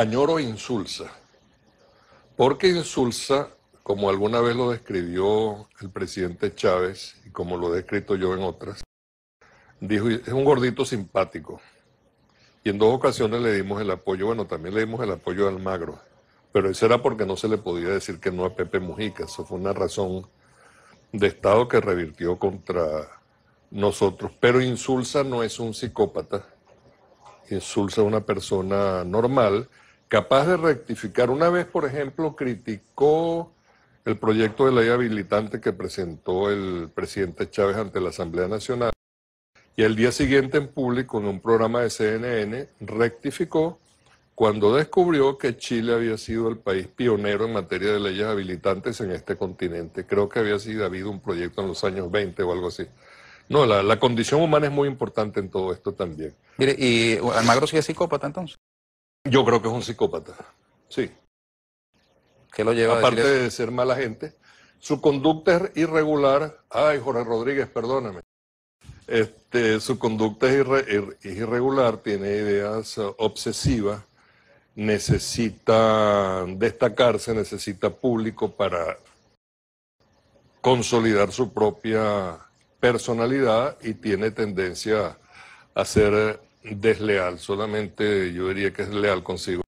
Añoro insulsa, porque insulsa, como alguna vez lo describió el presidente Chávez y como lo he descrito yo en otras, dijo, es un gordito simpático. Y en dos ocasiones le dimos el apoyo, bueno, también le dimos el apoyo al Magro, pero eso era porque no se le podía decir que no a Pepe Mujica, eso fue una razón de Estado que revirtió contra nosotros. Pero Insulsa no es un psicópata, Insulsa es una persona normal capaz de rectificar. Una vez, por ejemplo, criticó el proyecto de ley habilitante que presentó el presidente Chávez ante la Asamblea Nacional y el día siguiente en público, en un programa de CNN, rectificó cuando descubrió que Chile había sido el país pionero en materia de leyes habilitantes en este continente. Creo que había sido habido un proyecto en los años 20 o algo así. No, la, condición humana es muy importante en todo esto también. Mire, ¿y Almagro es psicópata entonces? Yo creo que es un psicópata, sí. Que lo lleva Aparte a de ser mala gente, su conducta es irregular. Ay, Jorge Rodríguez, perdóname. Este, su conducta es irregular, tiene ideas eh, obsesivas, necesita destacarse, necesita público para consolidar su propia personalidad y tiene tendencia a ser desleal, solamente yo diría que es leal consigo.